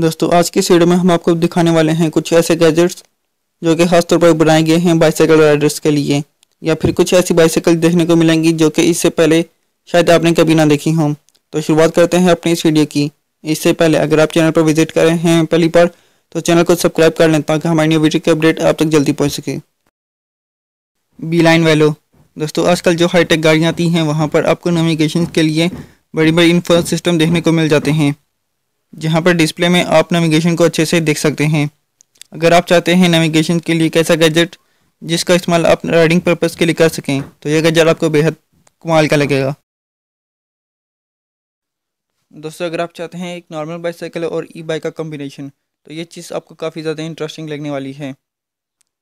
दोस्तों आज की वीडियो में हम आपको दिखाने वाले हैं कुछ ऐसे गैजेट्स जो कि खास तौर पर बनाए गए हैं बाइसाइकिल राइडर्स के लिए या फिर कुछ ऐसी बाइसाइकिल देखने को मिलेंगी जो कि इससे पहले शायद आपने कभी ना देखी हो तो शुरुआत करते हैं अपनी इस वीडियो की इससे पहले अगर आप चैनल पर विजिट कर रहे हैं पहली बार तो चैनल को सब्सक्राइब कर लें ताकि हमारी न्यू वीडियो की अपडेट आप तक जल्दी पहुँच सके बी लाइन वैलो दोस्तों आजकल जो हाईटेक गाड़ियाँ आती हैं वहाँ पर आपको नेविगेशन के लिए बड़ी बड़ी इन्फ्रा सिस्टम देखने को मिल जाते हैं जहाँ पर डिस्प्ले में आप नेविगेशन को अच्छे से देख सकते हैं अगर आप चाहते हैं नेविगेशन के लिए कैसा गैजेट जिसका इस्तेमाल आप राइडिंग पर्पज़ के लिए कर सकें तो यह गैजेट आपको बेहद कमाल का लगेगा दोस्तों अगर आप चाहते हैं एक नॉर्मल बाइसाइकिल और ई बाइक का कॉम्बिनेशन तो ये चीज़ आपको काफ़ी ज़्यादा इंटरेस्टिंग लगने वाली है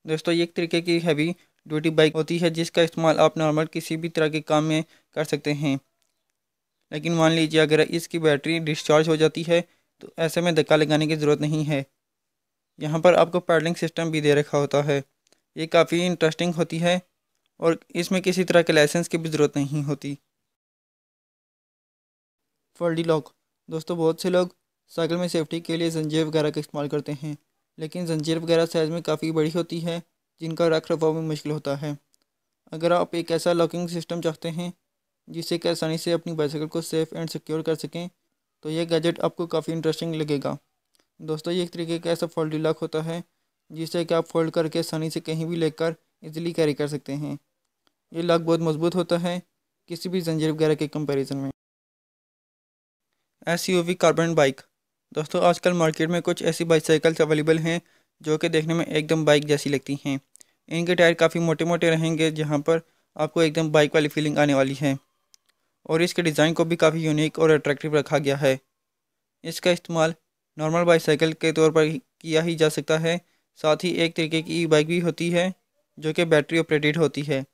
दोस्तों ये एक तरीके की हैवी ड्यूटी बाइक होती है जिसका इस्तेमाल आप नॉर्मल किसी भी तरह के काम में कर सकते हैं लेकिन मान लीजिए अगर इसकी बैटरी डिस्चार्ज हो जाती है तो ऐसे में धक्का लगाने की ज़रूरत नहीं है यहाँ पर आपको पैडलिंग सिस्टम भी दे रखा होता है ये काफ़ी इंटरेस्टिंग होती है और इसमें किसी तरह के लाइसेंस की भी ज़रूरत नहीं होती फल्डी लॉक दोस्तों बहुत से लोग साइकिल में सेफ्टी के लिए जंजीर वगैरह का इस्तेमाल करते हैं लेकिन जंजीर वगैरह साइज़ में काफ़ी बड़ी होती है जिनका रख रखाव में मुश्किल होता है अगर आप एक ऐसा लॉकिंग सिस्टम चाहते हैं जिससे कि आसानी से अपनी बाइसाइकिल को सेफ़ एंड सिक्योर कर सकें तो ये गैजेट आपको काफ़ी इंटरेस्टिंग लगेगा दोस्तों ये एक तरीके का ऐसा फोल्ड लॉक होता है जिसे कि आप फोल्ड करके आसानी से कहीं भी लेकर इजीली कैरी कर सकते हैं ये लॉक बहुत मजबूत होता है किसी भी जंजीर वगैरह के कंपैरिजन में एस यू कार्बन बाइक दोस्तों आजकल मार्केट में कुछ ऐसी बाइसाइकल्स अवेलेबल हैं जो कि देखने में एकदम बाइक जैसी लगती हैं इनके टायर काफ़ी मोटे मोटे रहेंगे जहाँ पर आपको एकदम बाइक वाली फीलिंग आने वाली है और इसके डिज़ाइन को भी काफ़ी यूनिक और अट्रैक्टिव रखा गया है इसका इस्तेमाल नॉर्मल बाईसाइकिल के तौर पर किया ही जा सकता है साथ ही एक तरीके की ई बाइक भी होती है जो कि बैटरी ऑपरेटेड होती है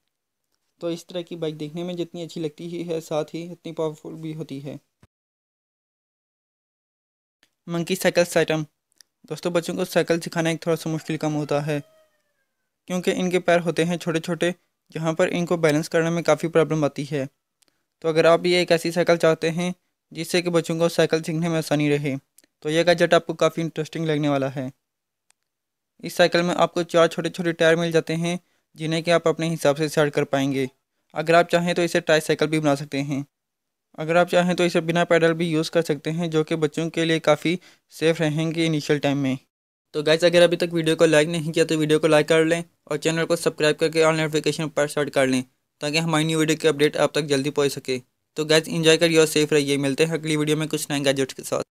तो इस तरह की बाइक देखने में जितनी अच्छी लगती ही है साथ ही उतनी पावरफुल भी होती है मंकी साइकिल सेटम दोस्तों बच्चों को साइकिल सिखाना एक थोड़ा सा मुश्किल काम होता है क्योंकि इनके पैर होते हैं छोटे छोटे जहाँ पर इनको बैलेंस करने में काफ़ी प्रॉब्लम आती है तो अगर आप भी एक ऐसी साइकिल चाहते हैं जिससे कि बच्चों को साइकिल सीखने में आसानी रहे तो यह गजट आपको काफ़ी इंटरेस्टिंग लगने वाला है इस साइकिल में आपको चार छोटे छोटे टायर मिल जाते हैं जिन्हें कि आप अपने हिसाब से सेट कर पाएंगे अगर आप चाहें तो इसे टाई साइकिल भी बना सकते हैं अगर आप चाहें तो इसे बिना पैडल भी यूज़ कर सकते हैं जो कि बच्चों के लिए काफ़ी सेफ रहेंगे इनिशियल टाइम में तो गैस अगर अभी तक वीडियो को लाइक नहीं किया तो वीडियो को लाइक कर लें और चैनल को सब्सक्राइब करके ऑल नोटिफिकेशन पर सेट कर लें ताकि हमारी न्यू वीडियो की अपडेट आप तक जल्दी पहुँच सके तो गैस इन्जॉय करिए और सेफ रहिए मिलते हैं अगली वीडियो में कुछ नए गैजेट्स के साथ